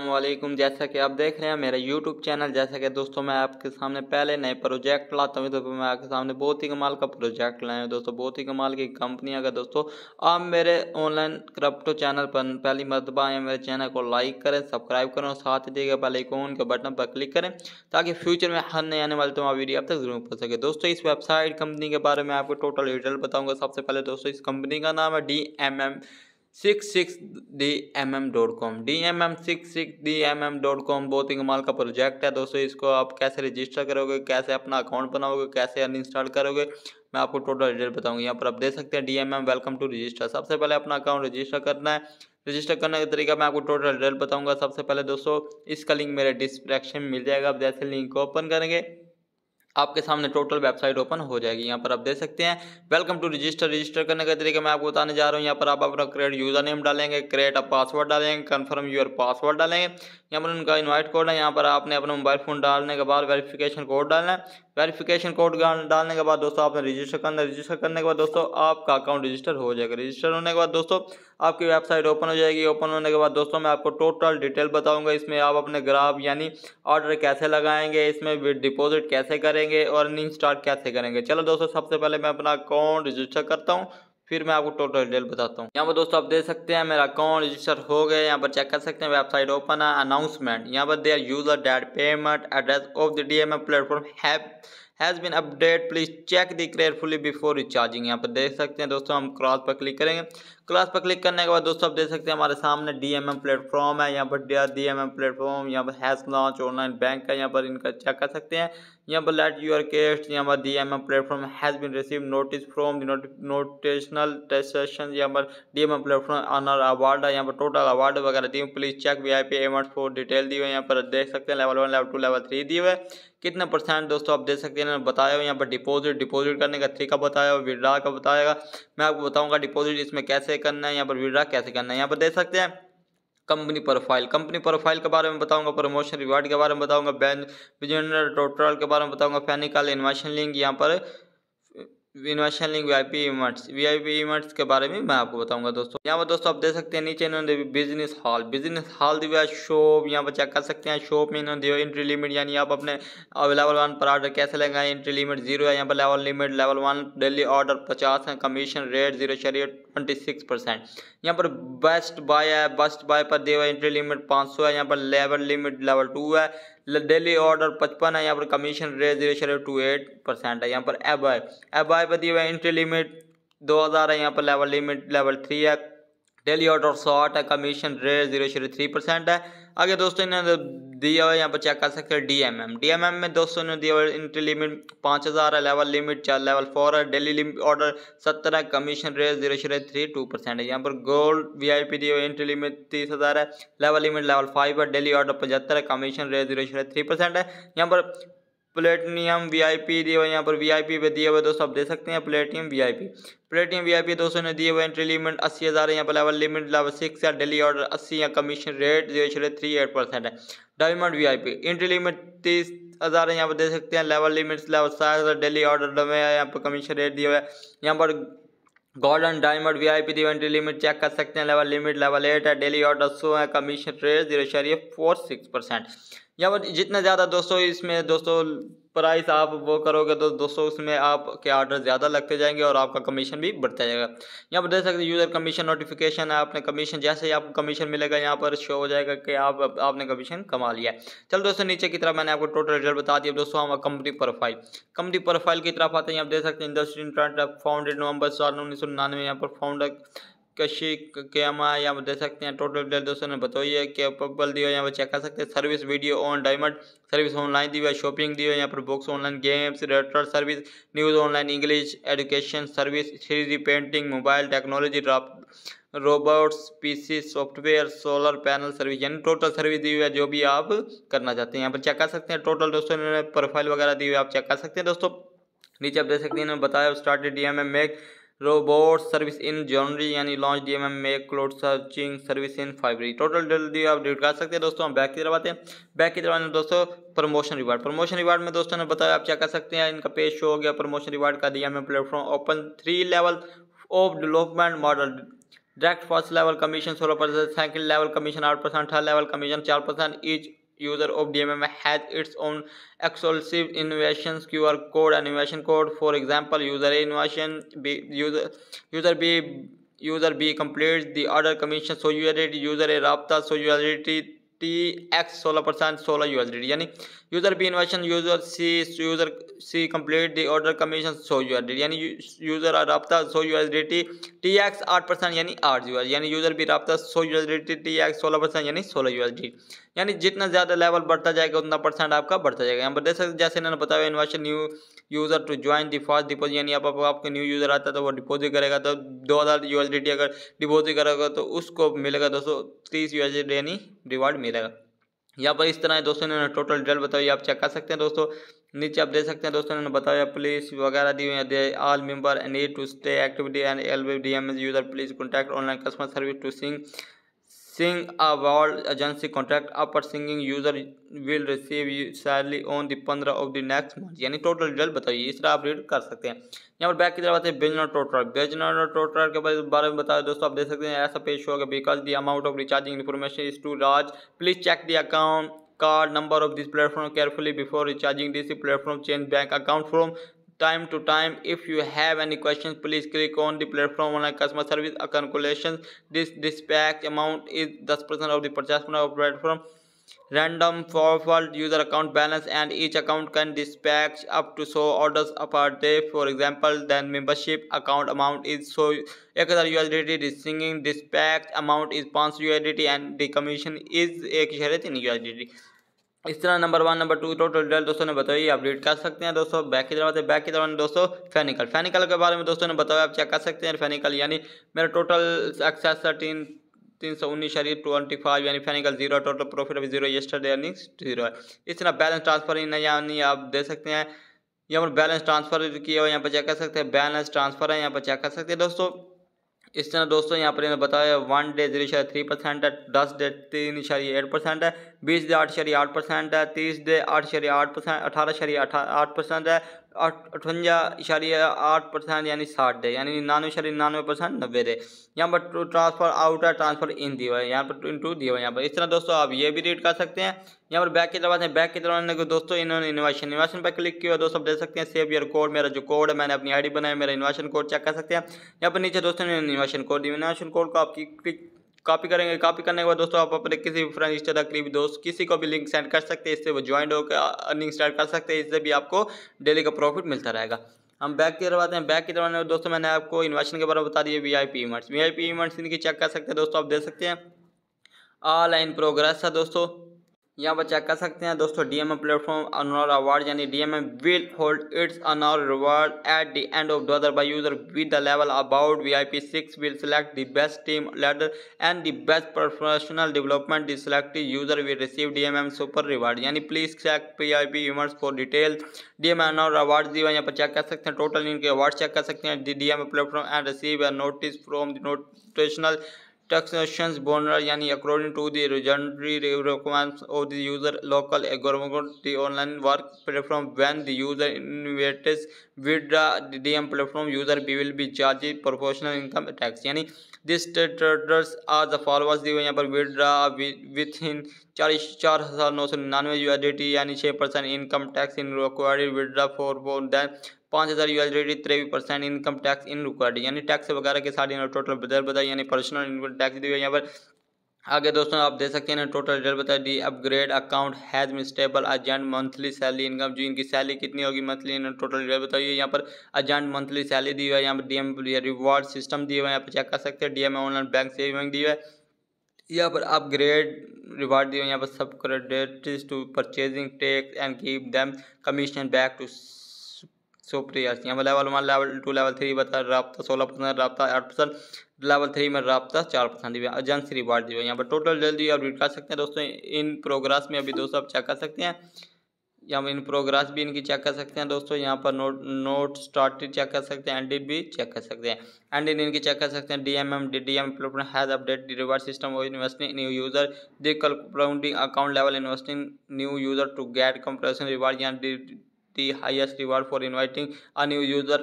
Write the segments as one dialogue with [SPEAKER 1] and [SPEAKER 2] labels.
[SPEAKER 1] वालेकुम जैसा कि आप देख रहे हैं मेरा यूट्यूब चैनल जैसा कि दोस्तों मैं आपके सामने पहले नए प्रोजेक्ट लाता हूँ तो मैं आपके सामने बहुत ही कमाल का प्रोजेक्ट लाया हूँ दोस्तों बहुत ही कमाल की कंपनी अगर दोस्तों आप मेरे ऑनलाइन क्रप्टो चैनल पर पहली मरतबा आए मेरे चैनल को लाइक करें सब्सक्राइब करें और साथ ही देखिए पहले कौन के बटन पर क्लिक करें ताकि फ्यूचर में हर नए आने वाले तुम्हारा वीडियो आप तक जरूर पड़ सके दोस्तों इस वेबसाइट कंपनी के बारे में आपको टोटल डिटेल बताऊँगा सबसे पहले दोस्तों इस कंपनी का नाम है D M M six six D M M dot com D M M six six D M M dot com बहुत ही कमाल का प्रोजेक्ट है दोस्तों इसको आप कैसे रजिस्टर करोगे कैसे अपना अकाउंट बनाओगे कैसे अनइंस्टॉल करोगे मैं आपको टोटल डिटेल बताऊंगा यहाँ पर आप देख सकते हैं D M M welcome to register सबसे पहले अपना अकाउंट रजिस्टर करना है रजिस्टर करने का तरीका मैं आपको टोटल डिटेल बताऊँगा सबसे पहले दोस्तों इसका लिंक मेरे डिस्क्रिप्शन में मिल जाएगा आप जैसे लिंक को ओपन करेंगे आपके सामने टोटल वेबसाइट ओपन हो जाएगी यहाँ पर आप देख सकते हैं वेलकम टू रजिस्टर रजिस्टर करने का तरीका मैं आपको बताने जा रहा हूँ यहाँ पर आप अपना क्रेडिट यूजर नेम डालेंगे क्रेडिट अ पासवर्ड डालेंगे कन्फर्म यूर पासवर्ड डालेंगे यहाँ पर उनका इनवाइट कोड है यहाँ पर आपने अपना मोबाइल फ़ोन डालने के बाद वेरीफिकेशन कोड डालना है वेरीफिकेशन कोड डालने के बाद दोस्तों आपने रजिस्टर करना है रजिस्टर करने के बाद दोस्तों आपका अकाउंट रजिस्टर हो जाएगा रजिस्टर होने के बाद दोस्तों आपकी वेबसाइट ओपन हो जाएगी ओपन होने के बाद दोस्तों मैं आपको टोटल डिटेल बताऊँगा इसमें आप अपने ग्राफ यानी ऑर्डर कैसे लगाएंगे इसमें डिपोजिट कैसे करेंगे और अर्निंग स्टार्ट कैसे करेंगे चलो दोस्तों सबसे पहले मैं अपना अकाउंट रजिस्टर करता हूँ फिर मैं आपको टोटल डिटेल बताता हूँ यहाँ पर दोस्तों आप देख सकते हैं मेरा अकाउंट रजिस्टर हो गया यहाँ पर चेक कर सकते हैं वेबसाइट ओपन है अनाउंसमेंट यहाँ पर there are user date payment address of the D M platform has been update please check the carefully before recharging यहाँ पर देख सकते हैं दोस्तों हम क्रॉस पर क्लिक करेंगे क्लास पर क्लिक करने के बाद दोस्तों आप देख सकते हैं हमारे सामने डी एम एम प्लेटफॉर्म है यहाँ पर डी एम एम प्लेटफॉर्म यहाँ पर हैस लॉन्च ऑनलाइन बैंक है यहाँ पर इनका चेक कर सकते हैं यहाँ पर लेट यूर केस्ट यहाँ पर D M M platform has been receive notice from notational यहाँ पर D M M platform honour award है यहाँ पर टोटल अवार्ड वगैरह दिए please check V I P एमर्ट फोर डिटेल दिए हुए यहाँ पर देख सकते हैं level one level two level three दिए हुए कितना परसेंट दोस्तों आप देख सकते हैं इन्होंने बताया हुआ यहाँ पर डिपोजिट डिपोजिट करने का तरीका बताया हुआ विड्रा का बताएगा मैं आपको बताऊँगा डिपोजिट इसमें कैसे कैसे करना है यहाँ पर विड्रा कैसे करना है यहाँ पर देख सकते हैं कंपनी प्रोफाइल कंपनी प्रोफाइल के बारे में बताऊंगा प्रमोशन रिवार्ड के बारे में बताऊंगा बैन बिजनर टोटल के बारे में बताऊंगा फैनिकल इन्वेशन लिंक यहाँ पर universal link V I P इमर्ट्स वी आई पी इमर्ट्स के बारे में मैं आपको बताऊंगा दोस्तों यहाँ पर दोस्तों आप देख सकते हैं नीचे इन्होंने बिजनेस हॉल बिजनेस हॉल दी हुआ शॉप यहाँ पर चेक कर सकते हैं शॉप में इन्होंने दिया एंट्री लिमिट यानी आप अपने अवेलेबल वन पर ऑर्डर कैसे लेंगे एंट्री लिमिट जीरो है यहाँ पर level limit level one daily order पचास है कमीशन रेट जीरो शरीर ट्वेंटी सिक्स परसेंट यहाँ पर बेस्ट बाय है बेस्ट बाय पर दिया हुआ एंट्री लिमिट पाँच सौ है यहाँ पर लेवल लिमिट लेवल टू है डेली ऑर्डर पचपन है यहाँ पर commission rate zero two eight percent है यहाँ पर एब आई पर दिए हुए है इंट्री लिमिट दो हज़ार है यहाँ पर लेवल लिमिट लेवल थ्री है डेली ऑर्डर और सौ आठ है commission rate zero zero three percent है आगे दोस्तों इन्होंने दिया हुआ यहाँ पर चेक कर सकते हैं D M M D M M में दोस्तों ने दिया हुआ इंट्री लिमिट पाँच हज़ार है लेवल लिमिट चार लेवल फोर है डेली लिमिट ऑर्डर सत्तर है commission rate zero zero three two percent है यहाँ पर गोल्ड वी आई पी दिया हुआ इंट्री लिमिट तीस हज़ार है लेवल लिमिट लेवल फाइव है डेली ऑर्डर पचहत्तर है commission rate zero zero three percent है यहाँ पर प्लेटिनियम वीआईपी दिए हुए यहाँ पर वीआईपी पे दिए हुए दोस्तों आप दे सकते हैं प्लेटिनियम वीआईपी प्लेटिनियम वीआईपी दोस्तों ने दिए हुए एंट्री लिमिट अस्सी हज़ार है यहाँ पर लेवल लिमिट लेवल सिक्स या डेली ऑर्डर अस्सी या कमीशन रेट जो थ्री एट परसेंट है डायमंड वीआईपी एंट्री लिमिट तीस हज़ार है यहाँ पर दे सकते हैं लेवल लिमिट लेवल सात हज़ार डेली ऑर्डर डे यहाँ पर कमीशन रेट दिए हुए यहाँ पर golden diamond V I P entry limit check कर सकते हैं लेवल लिमिट लेवल एट है डेली ऑर्डर सो है कमीशन रेट जीरो शरीय फोर सिक्स परसेंट या जितना ज़्यादा दोस्तों इसमें दोस्तों प्राइस आप वो करोगे तो दोस्तों उसमें आपके आर्डर ज़्यादा लगते जाएंगे और आपका कमीशन भी बढ़ता जाएगा यहाँ पर देख सकते हैं यूज़र कमीशन नोटिफिकेशन है आपने कमीशन जैसे ही आपको कमीशन मिलेगा यहाँ पर शो हो जाएगा कि आप आपने कमीशन कमा लिया चलो दोस्तों नीचे की तरफ मैंने आपको टोटल रिजल्ट बता दिया दोस्तों हम कंपनी प्रोफाइल कंपनी प्रोफाइल की तरफ आते हैं आप देख सकते हैं इंडस्ट्री फाउंडेड नवंबर साल उन्नीस सौ निन्यानवे यहाँ पर फाउंडर कशी क्या यहाँ पर दे सकते हैं टोटल डिटेल दोस्तों ने है कि पब्बल दी हुई यहाँ पर चेक कर सकते हैं service video on diamond service online दी हुई है शॉपिंग दी हुई है यहाँ पर books online games rater service news online English education service three D painting mobile technology robots PC software solar panel service यानी टोटल सर्विस दी हुई है जो भी आप करना चाहते हैं यहाँ पर चेक कर सकते हैं टोटल दोस्तों ने प्रोफाइल वगैरह दी हुई है आप चेक कर सकते हैं दोस्तों नीचे आप देख सकते हैं इन्होंने बताया started D M M make robot service in January यानी launch D M M make cloud searching service in February total जल्दी आप डेट कर सकते हैं दोस्तों हम बैक की तरफ आते हैं बैक की तरफ आने दोस्तों प्रमोशन रिवार्ड प्रमोशन रिवार्ड में दोस्तों ने बताया आप चेक कर सकते हैं इनका पेज शो हो गया प्रमोशन रिवार्ड का D M M platform open three level of development model direct first level commission सोलह परसेंट सेकेंड लेवल कमीशन आठ परसेंट थर्ड लेवल कमीशन चार percent each user of DMM has its own exclusive innovations QR code and innovation code. For example, user A innovation, B, user, user B user B completes the order commission, so user user A rapta, so user T X सोलह percent सोलह U यानी user B invitation user C user C complete the order commission सौ U यानी user रबता सौ U T T X आठ percent यानी आठ यू यानी यूज़र बी रबता सौ यू टी एक्स सोलह परसेंट यानी सोलह यू यानी जितना ज़्यादा लेवल बढ़ता जाएगा उतना परसेंट आपका बढ़ता जाएगा यहाँ पर देख सकते जैसे इन्होंने बताया investor new user to join the first deposit यानी आप, आप, आपको न्यू यूज़र आता है तो वो डिपोजिट करेगा तो दो हज़ार यू अगर डिपोजिट करेगा तो उसको मिलेगा दो सौ तीस यू यानी रिवार्ड मिलेगा यहाँ पर इस तरह है दोस्तों इन्होंने टोटल डिटेल बताई आप चेक कर सकते हैं दोस्तों नीचे आप दे सकते हैं दोस्तों इन्होंने बताया पुलिस वगैरह दी हुई है they all member need to stay activity and L D M user please contact online customer service to sing sing a world agency contract upper singing user will receive you salary on the पंद्रह of the next month यानी total detail बताइए इस तरह आप read कर सकते हैं यहाँ पर बैक की तरफ आते हैं बिजनर टोटर बिजनर टोटर के बारे में बताओ दोस्तों आप देख सकते हैं ऐसा पेश होगा because the amount of recharging information is too large please check the account card number of this platform carefully before recharging this platform change bank account from time to time if you have any questions please click on the platform online customer service calculations this dispatch amount is 10 percent of the purchase amount of platform random forward user account balance and each account can dispatch up to so orders per day for example then membership account amount is so 1000 USDT is singing dispatch amount is 500 USDT and the commission is 1 in USDT इस तरह number one number two total detail दोस्तों ने बताइए आप कर सकते हैं दोस्तों बैक की तरफ बैक की तरफ दोस्तों फैनिकल फैनिकल के बारे में दोस्तों ने बताया आप चेक कर सकते हैं फैनिकल यानी मेरा टोटल एक्सेस थर्टीन तीन सौ उन्नीस शरीर ट्वेंटी फाइव यानी फैनिकल जीरो टोटल प्रॉफिट अभी जीरो येस्टरडे यानी जीरो है इस तरह बैलेंस ट्रांसफर इन यानी आप दे सकते हैं यहाँ पर बैलेंस ट्रांसफर किया हो यहाँ पर चेक कर सकते हैं बैलेंस ट्रांसफर है यहाँ पर चेक कर सकते हैं दोस्तों इस तरह दोस्तों यहाँ पर बताया वन डे जीरो इशारे थ्री परसेंट है दस डे तीन इशारे एट परसेंट है बीस डे आठ इशारे आठ परसेंट है तीस डे आठ इशारे आठ परसेंट अठारह इशारे आठ परसेंट है अठवंजा इशारिया आठ परसेंट यानी साठ डे यानी निन्यानवे इशारी निन्यानवे परसेंट नब्बे दे यहाँ पर ट्रांसफर आउट है ट्रांसफर इन दिया हुआ है यहाँ पर इंटू दिया हुआ है यहाँ पर इस तरह दोस्तों आप ये भी रीड कर सकते हैं यहाँ पर बैक की तरफ बैक की तरफ ने दोस्तों इन्होंने इन्वेशन इन्वेशन पर क्लिक किया दोस्तों आप देख सकते हैं सेव यर कोड मेरा जो कोड है मैंने अपनी डी बनाया मेरा इन्वेशन कोड चेक कर सकते हैं यहाँ पर नीचे दोस्तों ने इन्वेशन कोड दिया इन्वेशन कोड को आपकी क्लिक कॉपी करेंगे कॉपी करने के बाद दोस्तों आप अपने किसी भी फ्रेंड रिश्तेदार करीब दोस्त किसी को भी लिंक सेंड कर सकते हैं इससे वो ज्वाइन होकर अर्निंग uh, स्टार्ट कर सकते हैं इससे भी आपको डेली का प्रॉफिट मिलता रहेगा हम बैक की तरफ आते हैं बैक की तरफ दोस्तों मैंने आपको इन्वेस्टमेंट के बारे में बता दिया V I P events V I P events इनकी चेक कर सकते हैं दोस्तों आप देख सकते हैं ऑल इन प्रोग्रेस है दोस्तों यहाँ पर चेक कर सकते हैं दोस्तों D M A platform honour award यानी D M A will hold its honour reward at the end of the by user with the level about V I P six will select the best team leader and the best professional development the selected user will receive D M M super reward यानी please check P I P यूमर्स for detail D M honour award दी यहाँ पर check कर सकते हैं total इनके award check कर सकते हैं D M A platform and receive notice from the notational transactions bonus यानी according to the regulatory requirements of the user local agreement the online work platform when the user invites withdraw D M platform user B will be charge professional income tax यानी this traders are the followers दी यहाँ पर withdraw with इन चालीस चार हज़ार नौ सौ निन्यानवे U यानी छः percent income tax in required withdraw for four than पाँच हज़ार यू एल रेडी त्रेवी percent income tax in required यानी टैक्स वगैरह के साथ टोटल बदल बताई यानी पर्सनल इनकम टैक्स दी हुई यहाँ पर आगे दोस्तों आप दे सकते हैं टोटल डिटेल बता दी upgrade account has mean stable agent monthly salary income जो इनकी सैलरी कितनी होगी मंथली इन्होंने टोटल डिटेल बताई है यहाँ पर अर्जेंट मंथली सैलरी दी हुई है यहाँ पर डीएम रिवॉर्ड सिस्टम दिए हुए यहाँ पर चेक कर सकते हैं डीएम ऑनलाइन बैंक सेविंग दी है यहाँ पर अपग्रेड रिवार्ड दिए यहाँ पर सब credit to purchasing take and keep them commission back to सो यहाँ पर level one level two level three बता रहा सोलह परसेंट रहा आठ परसेंट लेवल थ्री में रहा चार परसेंट दिया एजेंसी रिवार्ड दिया यहाँ पर टोटल जल्दी आप रीड कर सकते हैं दोस्तों इन प्रोग्रेस में अभी दोस्तों आप चेक कर सकते हैं यहाँ हम इन प्रोग्रेस भी इनकी चेक कर सकते हैं दोस्तों यहाँ पर नोट नोट स्टार्ट चेक कर सकते हैं एंड भी चेक कर सकते हैं एंड इन इनकी चेक कर सकते हैं D M M D D M platform has update the reward system of investing new user the account level investing new user to get compensation reward यहाँ the highest reward for inviting a new user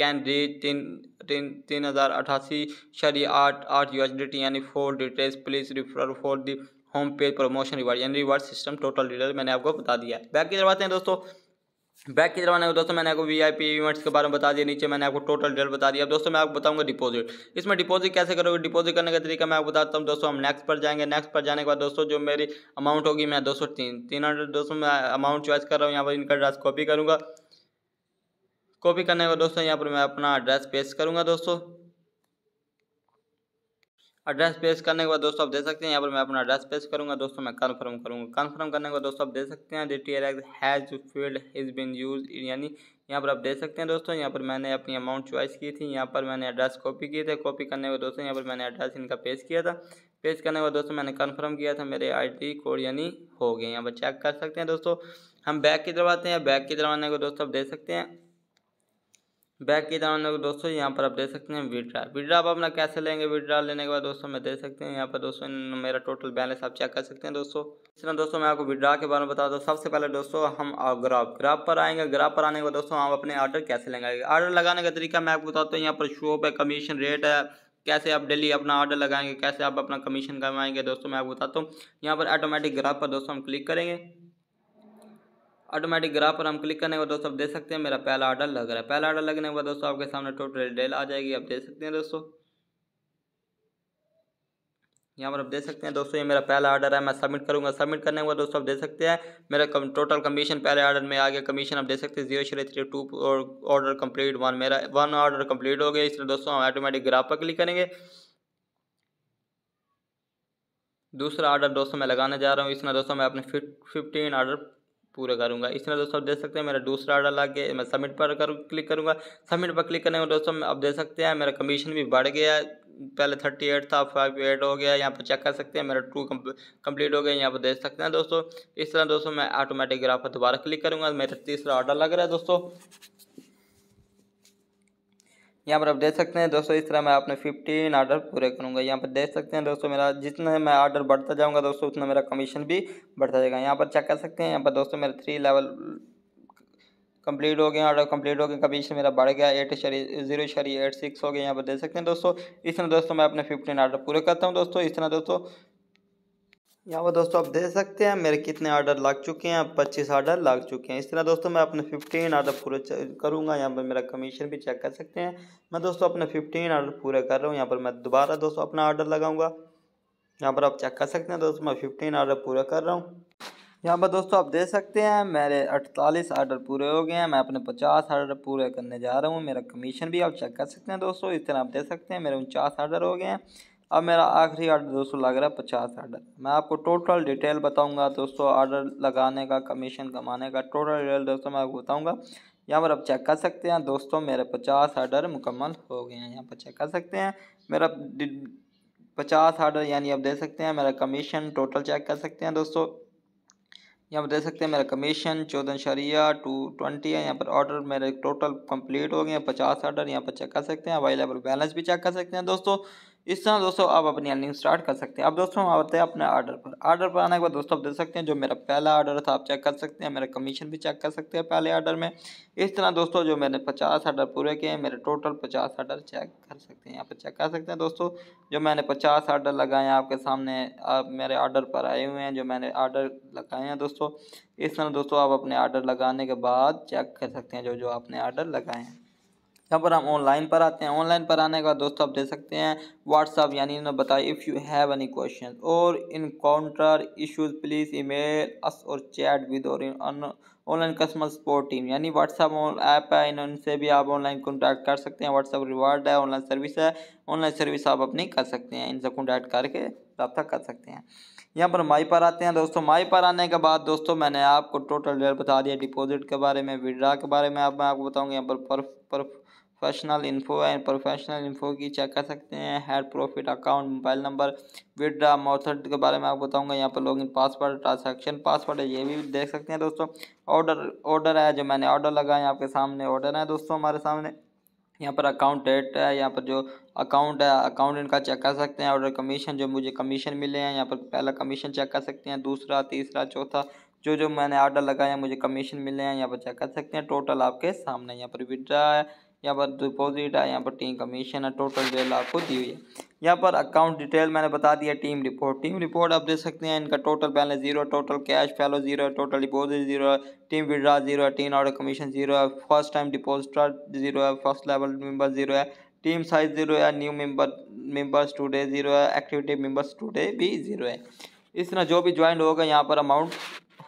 [SPEAKER 1] can reach तीन तीन तीन हज़ार अठासी शरी आठ आठ U H D T यानी for details please refer for the home page promotion reward यानी रिवार्ड सिस्टम टोटल डिटेल मैंने आपको बता दिया है बैक की तरफ आते हैं दोस्तों बैक की तरफ दोस्तों मैंने आपको वी आई पी इवेंट्स के बारे में बता दिया नीचे मैंने आपको टोटल डेट बता दिया अब दोस्तों मैं आपको बताऊंगा डिपॉजिट इसमें डिपॉजिट कैसे करोगे डिपॉजिट करने का तरीका मैं आपको बताता हूँ दोस्तों हम नेक्स्ट पर जाएंगे नेक्स्ट पर जाने के बाद दोस्तों जो मेरी अमाउंट होगी मैं दो सौ तीन तीन हंड्रेड दोस्तों मैं अमाउंट चॉइस कर रहा हूँ यहाँ पर इनका एड्रेस कॉपी करूँगा कॉपी करने के बाद दोस्तों यहाँ पर मैं अपना एड्रेस पेश करूँगा दोस्तों एड्रेस पेश करने के बाद दोस्तों आप दे सकते हैं यहाँ पर मैं अपना एड्रेस पेश करूँगा दोस्तों मैं कन्फर्म करूँगा कन्फर्म करने के बाद दोस्तों आप दे सकते हैं D T X has field is been use यानी यहाँ पर आप दे सकते हैं दोस्तों यहाँ पर मैंने अपनी अमाउंट चॉइस की थी यहाँ पर मैंने एड्रेस कॉपी किए थे कॉपी करने के बाद दोस्तों यहाँ पर मैंने एड्रेस इनका पेश किया था पेश करने के बाद दोस्तों मैंने कन्फर्म किया था मेरे डी कोड यानी हो गए यहाँ पर चेक कर सकते हैं दोस्तों हम बैग की तरफ आते हैं बैग की तरफ आने को दोस्तों आप दे सकते हैं बैक की तरह लोग दोस्तों यहाँ पर आप दे सकते हैं विड्रा विड्रा आप अपना कैसे लेंगे विड्रा लेने के बाद दोस्तों मैं दे सकते हैं यहाँ पर दोस्तों मेरा टोटल बैलेंस आप चेक कर सकते हैं दोस्तों इस तरह दोस्तों मैं आपको विड्रा के बारे में बता दूँ सबसे पहले दोस्तों हम ग्राफ ग्राफ पर आएंगे ग्राफ पर आने के बाद दोस्तों आप अपने ऑर्डर कैसे लेंगे ऑर्डर लगाने का तरीका मैं आपको बताता हूँ यहाँ पर शॉप है कमीशन रेट है कैसे आप डेली अपना ऑर्डर लगाएंगे कैसे आप अपना कमीशन कमाएंगे दोस्तों मैं आपको बताता हूँ यहाँ पर ऑटोमेटिक ग्राफ पर दोस्तों हम क्लिक करेंगे ऑटोमेटिक ग्राफ पर हम क्लिक करने के बाद दोस्तों आप देख सकते हैं मेरा पहला ऑर्डर लग रहा है पहला ऑर्डर लगने के बाद दोस्तों आपके सामने टोटल डिटेल आ जाएगी आप देख सकते हैं दोस्तों यहाँ पर आप देख सकते हैं दोस्तों ये मेरा पहला ऑर्डर है मैं सबमिट करूँगा सबमिट करने के बाद दोस्तों आप देख सकते हैं मेरा कम, टोटल कमीशन पहले ऑर्डर में आ गया कमीशन आप देख सकते हैं जीरो शरीर थ्री टू और ऑर्डर कंप्लीट वन मेरा वन ऑर्डर कंप्लीट हो गया इसलिए दोस्तों हम ऑटोमेटिक ग्राफ पर क्लिक करेंगे दूसरा ऑर्डर दोस्तों मैं लगाने जा रहा हूँ इसमें दोस्तों मैं अपने फिफ्टीन ऑर्डर पूरा करूँगा इस तरह दोस्तों आप देख सकते हैं मेरा दूसरा ऑर्डर लग गया मैं सबमिट पर कर क्लिक करूँगा सबमिट पर क्लिक करने में दोस्तों आप देख सकते हैं मेरा कमीशन भी बढ़ गया पहले थर्टी एट था फाइव एट हो गया यहाँ पर चेक कर सकते हैं मेरा टू कंप्लीट हो गया यहाँ पर देख सकते हैं दोस्तों इस तरह दोस्तों मैं ऑटोमेटिक ग्राफ पर दोबारा क्लिक करूँगा मेरा तीसरा ऑर्डर लग रहा है दोस्तों यहाँ पर आप देख सकते हैं दोस्तों इस तरह मैं अपने फिफ्टीन आर्डर पूरे करूँगा यहाँ पर देख सकते हैं दोस्तों मेरा जितना मैं आर्डर बढ़ता जाऊँगा दोस्तों उतना मेरा कमीशन भी बढ़ता जाएगा यहाँ पर चेक कर सकते हैं यहाँ पर दोस्तों मेरे थ्री लेवल कंप्लीट हो गए ऑर्डर कंप्लीट हो गए कमीशन मेरा बढ़ गया एट शरी जीरो शरी एट सिक्स हो गया यहाँ पर देख सकते हैं दोस्तों इस तरह दोस्तों मैं अपने फिफ्टीन ऑर्डर पूरे करता हूँ दोस्तों इस तरह दोस्तों यहाँ पर दोस्तों आप देख सकते हैं मेरे कितने ऑर्डर लग चुके हैं पच्चीस ऑर्डर लग चुके हैं इस तरह दोस्तों मैं अपने फिफ्टीन आर्डर पूरे करूँगा यहाँ पर मेरा कमीशन भी चेक कर सकते हैं मैं दोस्तों अपने फिफ्टीन आर्डर पूरे कर रहा हूँ यहाँ पर मैं दोबारा दोस्तों अपना ऑर्डर लगाऊँगा यहाँ पर आप चेक कर सकते हैं दोस्तों मैं फिफ्टीन ऑर्डर पूरा कर रहा हूँ यहाँ पर दोस्तों आप देख सकते हैं मेरे अड़तालीस ऑर्डर पूरे हो गए हैं मैं अपने पचास आर्डर पूरे करने जा रहा हूँ मेरा कमीशन भी आप चेक कर सकते हैं दोस्तों इस तरह आप देख सकते हैं मेरे उनचास आर्डर हो गए हैं अब मेरा आखिरी आर्डर दोस्तों लग रहा है पचास आर्डर मैं आपको टोटल डिटेल बताऊंगा दोस्तों आर्डर लगाने का कमीशन कमाने का टोटल डिटेल दोस्तों मैं आपको बताऊंगा यहाँ पर आप चेक कर सकते हैं दोस्तों मेरे पचास आर्डर मुकम्मल हो गए हैं यहाँ पर चेक कर सकते हैं मेरा पचास आर्डर यानी आप दे सकते हैं मेरा कमीशन टोटल चेक कर सकते हैं दोस्तों यहाँ पर दे सकते हैं मेरा कमीशन चौदह शरिया टू ट्वेंटी है यहाँ पर ऑर्डर मेरे टोटल कंप्लीट हो गए हैं पचास ऑर्डर यहाँ पर चेक कर सकते हैं अवेलेबल बैलेंस भी चेक कर सकते हैं दोस्तों इस तरह दोस्तों आप अपनी अर्निंग स्टार्ट कर सकते हैं अब दोस्तों हम आते हैं अपने ऑर्डर पर ऑर्डर पर आने के बाद दोस्तों आप देख सकते हैं जो मेरा पहला ऑर्डर था आप चेक कर सकते हैं मेरा कमीशन भी चेक कर सकते हैं पहले ऑर्डर में इस तरह दोस्तों जो मैंने पचास ऑर्डर पूरे किए हैं मेरे टोटल पचास ऑर्डर चेक कर सकते हैं यहाँ पर चेक कर सकते हैं दोस्तों जो मैंने पचास ऑर्डर लगाए हैं आपके सामने आप मेरे ऑर्डर पर आए हुए हैं जो मैंने ऑर्डर लगाए हैं दोस्तों इस तरह दोस्तों आप अपने ऑर्डर लगाने के बाद चेक कर सकते हैं जो जो आपने ऑर्डर लगाए हैं यहाँ पर हम ऑनलाइन पर आते हैं ऑनलाइन पर आने के बाद दोस्तों आप दे सकते हैं व्हाट्सअप यानी इन्होंने बताया if you have any question or encounter issues please email us or chat with our online customer support team यानी व्हाट्सअप ऐप है इनसे भी आप ऑनलाइन कॉन्टैक्ट कर सकते हैं व्हाट्सअप रिवार्ड है ऑनलाइन सर्विस है ऑनलाइन सर्विस आप अपनी कर सकते हैं इनसे कॉन्टैक्ट करके रब्ता कर सकते हैं यहाँ पर माई पर आते हैं दोस्तों माई पर आने के बाद दोस्तों मैंने आपको टोटल रेट बता दिया डिपॉजिट के बारे में विड्रा के बारे में अब मैं आपको बताऊँगा यहाँ पर परफ personal info and professional info की चेक कर सकते हैं head profit account mobile number withdraw method के बारे में आपको बताऊंगा यहाँ पर इन पासवर्ड ट्रांसैक्शन पासवर्ड है ये भी देख सकते हैं दोस्तों ऑर्डर ऑर्डर है जो मैंने ऑर्डर लगाए आपके सामने ऑर्डर है दोस्तों हमारे सामने यहाँ पर अकाउंट डेट है यहाँ पर जो अकाउंट है अकाउंट इनका चेक कर सकते हैं ऑर्डर कमीशन जो मुझे कमीशन मिले हैं यहाँ पर पहला कमीशन चेक कर सकते हैं दूसरा तीसरा चौथा जो जो मैंने ऑर्डर लगाया मुझे कमीशन मिले हैं यहाँ पर चेक कर सकते हैं टोटल आपके सामने यहाँ पर विड्रा है यहाँ पर डिपॉजिट है यहाँ पर टीम कमीशन है टोटल डिटेल आपको दी हुई है यहाँ पर अकाउंट डिटेल मैंने बता दिया टीम रिपोर्ट टीम रिपोर्ट आप देख सकते हैं इनका total balance zero total cash flow zero है टोटल डिपॉजिट जीरो है टीम विड्रा जीरो है टीम ऑर्डर कमीशन जीरो है फर्स्ट टाइम डिपोजिटर जीरो है फर्स्ट लेवल मेम्बर जीरो है टीम साइज जीरो है new members today zero है activity today भी zero है इस तरह जो भी ज्वाइन होगा यहाँ पर अमाउंट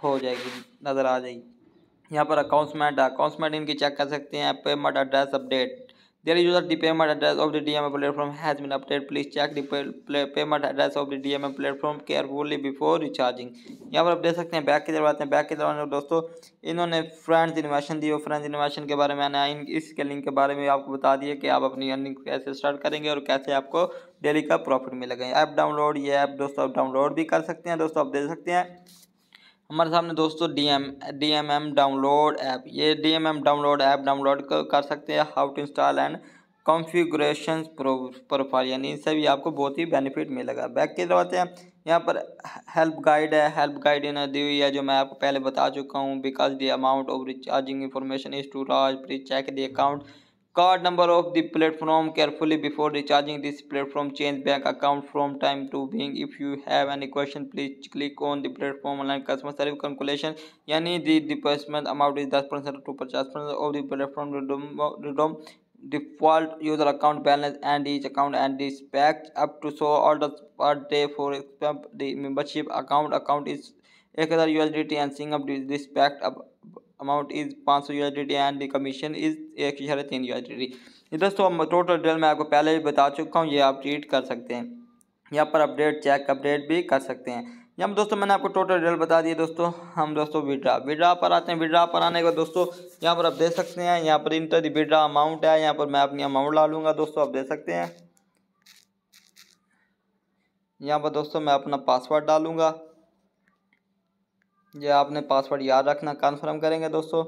[SPEAKER 1] हो जाएगी नज़र आ जाएगी यहाँ पर अकाउंट्समेंट अकाउंसमेंट इनकी चेक कर सकते हैं payment address update dear is user the payment address of the D M A platform has been update please check the payment address of the D M A platform carefully before recharging यहाँ पर आप देख सकते हैं back की दरवाते हैं back की दौरान दोस्तों इन्होंने फ्रेंड्स इन्वेशन दी और फ्रेंड्स इन्वेशन के बारे में मैंने इसके लिंक के बारे में आपको बता दिए कि आप अपनी अर्निंग कैसे स्टार्ट करेंगे और कैसे आपको डेली का प्रॉफिट मिलेगा ऐप डाउनलोड ये ऐप दोस्तों आप डाउनलोड भी कर सकते हैं दोस्तों आप दे सकते हैं हमारे सामने दोस्तों D M D M M download app ये D M M download app download कर सकते हैं how to install and configuration profile यानी इनसे भी आपको बहुत ही बेनिफिट मिलेगा बैक की जरूरत हैं यहाँ पर हेल्प गाइड है हेल्प गाइड इन्हें दी हुई है जो मैं आपको पहले बता चुका हूँ because the amount of recharging information is too large please check the account Card number of the platform carefully before recharging this platform. Change bank account from time to being. If you have any question, please click on the platform online customer service calculation. Yani the disbursement amount is 10% to 50% of the platform redom default user account balance and each account and is pack up to show orders per day for example the membership account account is 1000 USDT and sync up this pack up amount is पाँच सौ USD and commission is एक इशारा तीन USD दोस्तों total detail मैं आपको पहले भी बता चुका हूँ ये आप ट्रीट कर सकते हैं यहाँ पर अपडेट चेक अपडेट भी कर सकते हैं यहाँ दोस्तों मैंने आपको टोटल डिटेल बता दिए दोस्तों हम दोस्तों विड्रा विड्रा पर आते हैं विड्रा पर आने के दोस्तों यहाँ पर आप देख सकते हैं यहाँ पर इंटर विड्रा अमाउंट है यहाँ पर मैं अपनी अमाउंट ला लूँगा दोस्तों आप देख सकते हैं यहाँ पर दोस्तों मैं अपना पासवर्ड डालूंगा ये आपने पासवर्ड याद रखना कन्फर्म करेंगे दोस्तों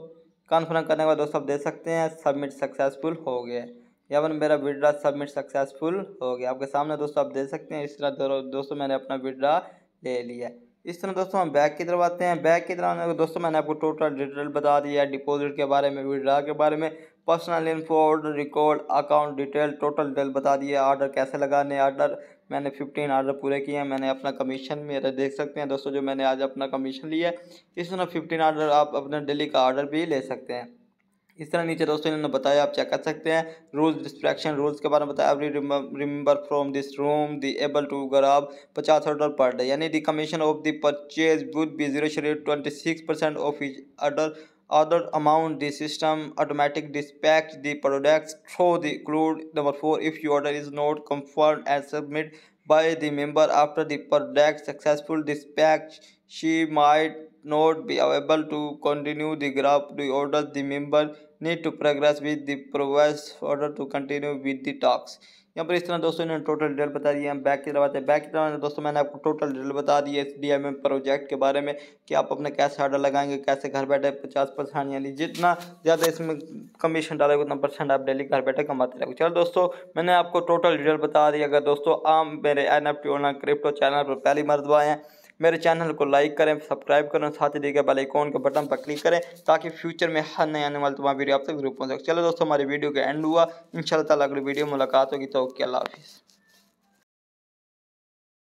[SPEAKER 1] कन्फर्म करने के बाद दोस्तों आप देख सकते हैं सबमिट सक्सेसफुल हो गया या फिर मेरा विड्रा सबमिट सक्सेसफुल हो गया आपके सामने दोस्तों आप देख सकते हैं इस तरह दोस्तों मैंने अपना विड्रा ले लिया इस तरह दोस्तों हम बैग की तरफ आते हैं बैग की तरफ आने दोस्तों मैंने आपको टोटल डिटेल बता दिया डिपॉजिट के बारे में विड्रा के बारे में personal info order record account detail total detail बता दिए आर्डर कैसे लगाने आर्डर मैंने फिफ्टीन आर्डर पूरे किए हैं मैंने अपना कमीशन मेरा देख सकते हैं दोस्तों जो मैंने आज अपना कमीशन लिया है इस तरह फिफ्टीन आर्डर आप अपना डेली का आर्डर भी ले सकते हैं इस तरह नीचे दोस्तों इन्होंने बताया आप चेक कर सकते हैं रूल्स डिस्ट्रैक्शन रूल्स के बारे में बताया every member from this room the able to grab पचास ऑर्डर पर डे यानी the commission of the purchase would be zero twenty six percent of is order other amount the system automatic dispatch the products through the crude number four if your order is not confirmed and submit by the member after the product successful dispatch she might not be able to continue the graph the order the member need to progress with the progress order to continue with the tasks यहाँ पर इस तरह दोस्तों इन्होंने total detail बता दी हम back की तरफ आते हैं बैक की तरफ दोस्तों मैंने आपको टोटल डिटेल बता दी है S D M M project के बारे में कि आप अपने कैसे ऑर्डर लगाएंगे कैसे घर बैठे पचास परसेंट यानी जितना ज़्यादा इसमें कमीशन डाले उतना परसेंट आप डेली घर बैठे कमाते रहोगे चलो दोस्तों मैंने आपको टोटल डिटेल बता दी अगर दोस्तों आम मेरे N F T online crypto channel पर पहली मरतबा हैं मेरे चैनल को लाइक करें सब्सक्राइब करें साथ ही दिए बेल आइकॉन के बटन पर क्लिक करें ताकि फ्यूचर में हर नए आने वाले तुम्हारा वीडियो आप तक ग्रुप पहुँच सके चलो दोस्तों हमारी वीडियो का एंड हुआ इन शाला अगली वीडियो मुलाकात होगी तो ओके अल्लाह हाफिज़